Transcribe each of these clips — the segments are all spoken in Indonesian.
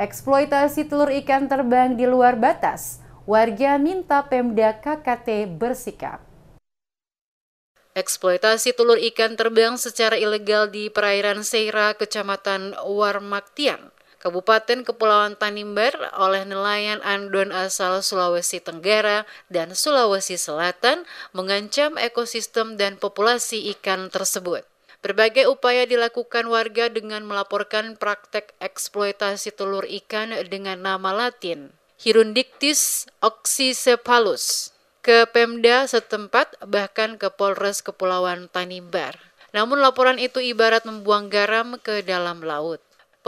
Eksploitasi telur ikan terbang di luar batas, warga minta Pemda KKT bersikap. Eksploitasi telur ikan terbang secara ilegal di perairan Seira, Kecamatan Warmaktian, Kabupaten Kepulauan Tanimbar oleh nelayan Andon asal Sulawesi Tenggara dan Sulawesi Selatan mengancam ekosistem dan populasi ikan tersebut. Berbagai upaya dilakukan warga dengan melaporkan praktek eksploitasi telur ikan dengan nama latin Hirundictis oxycephalus ke Pemda setempat bahkan ke Polres Kepulauan Tanimbar. Namun laporan itu ibarat membuang garam ke dalam laut.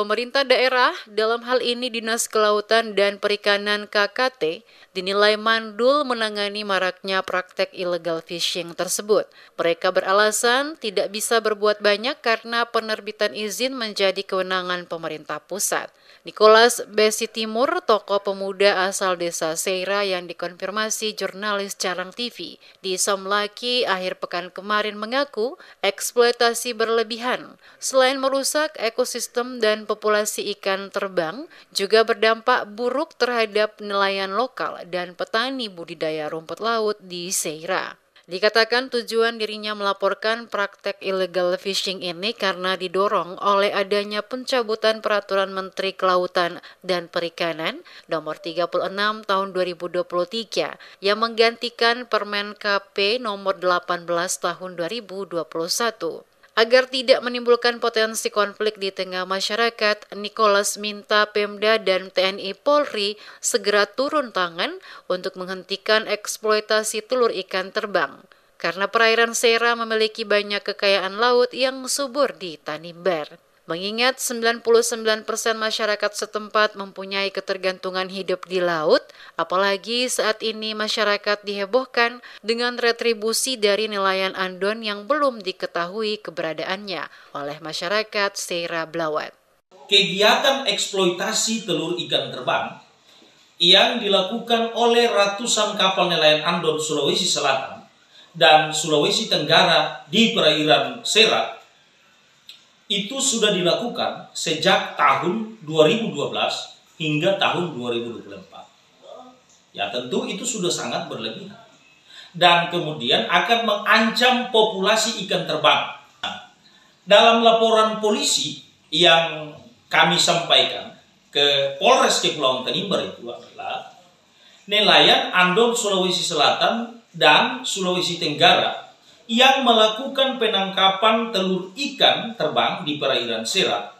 Pemerintah daerah, dalam hal ini Dinas Kelautan dan Perikanan KKT, dinilai mandul menangani maraknya praktek illegal fishing tersebut. Mereka beralasan tidak bisa berbuat banyak karena penerbitan izin menjadi kewenangan pemerintah pusat. Nicholas Besi Timur, tokoh pemuda asal desa Seira yang dikonfirmasi jurnalis Carang TV, di Somlaki akhir pekan kemarin mengaku eksploitasi berlebihan. Selain merusak ekosistem dan populasi ikan terbang juga berdampak buruk terhadap nelayan lokal dan petani budidaya rumput laut di Seira. Dikatakan tujuan dirinya melaporkan praktek illegal fishing ini karena didorong oleh adanya pencabutan peraturan Menteri Kelautan dan Perikanan nomor 36 tahun 2023 yang menggantikan Permen KP nomor 18 tahun 2021. Agar tidak menimbulkan potensi konflik di tengah masyarakat, Nicholas minta Pemda dan TNI Polri segera turun tangan untuk menghentikan eksploitasi telur ikan terbang. Karena perairan Sera memiliki banyak kekayaan laut yang subur di Tanimbar. Mengingat 99% masyarakat setempat mempunyai ketergantungan hidup di laut, apalagi saat ini masyarakat dihebohkan dengan retribusi dari nelayan Andon yang belum diketahui keberadaannya oleh masyarakat Seira Blawat. Kegiatan eksploitasi telur ikan terbang yang dilakukan oleh ratusan kapal nelayan Andon Sulawesi Selatan dan Sulawesi Tenggara di perairan Serak itu sudah dilakukan sejak tahun 2012 hingga tahun 2024. Ya tentu itu sudah sangat berlebihan. Dan kemudian akan mengancam populasi ikan terbang. dalam laporan polisi yang kami sampaikan ke Polres Kepulauan Tanimbar itu adalah nelayan Andong Sulawesi Selatan dan Sulawesi Tenggara yang melakukan penangkapan telur ikan terbang di perairan Serat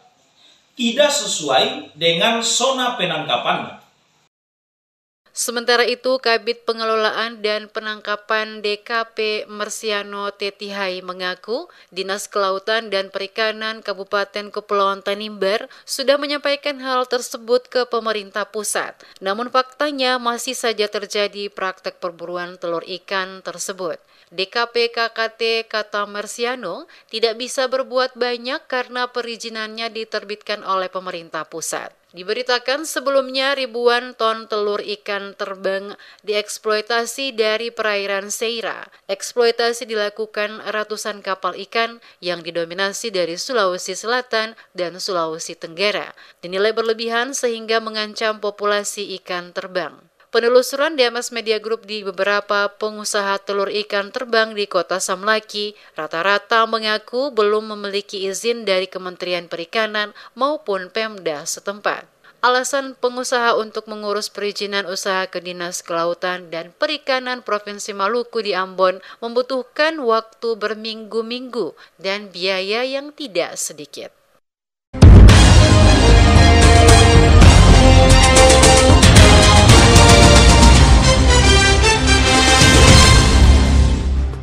tidak sesuai dengan zona penangkapannya. Sementara itu, Kabit Pengelolaan dan Penangkapan DKP Mersiano Tetihai mengaku Dinas Kelautan dan Perikanan Kabupaten Kepulauan Tanimbar sudah menyampaikan hal tersebut ke pemerintah pusat. Namun faktanya masih saja terjadi praktek perburuan telur ikan tersebut. DKP KKT kata Mersiano tidak bisa berbuat banyak karena perizinannya diterbitkan oleh pemerintah pusat. Diberitakan sebelumnya ribuan ton telur ikan terbang dieksploitasi dari perairan Seira. Eksploitasi dilakukan ratusan kapal ikan yang didominasi dari Sulawesi Selatan dan Sulawesi Tenggara. Dinilai berlebihan sehingga mengancam populasi ikan terbang. Penelusuran Damas Media Group di beberapa pengusaha telur ikan terbang di kota Samlaki rata-rata mengaku belum memiliki izin dari Kementerian Perikanan maupun Pemda setempat. Alasan pengusaha untuk mengurus perizinan usaha ke Dinas Kelautan dan Perikanan Provinsi Maluku di Ambon membutuhkan waktu berminggu-minggu dan biaya yang tidak sedikit.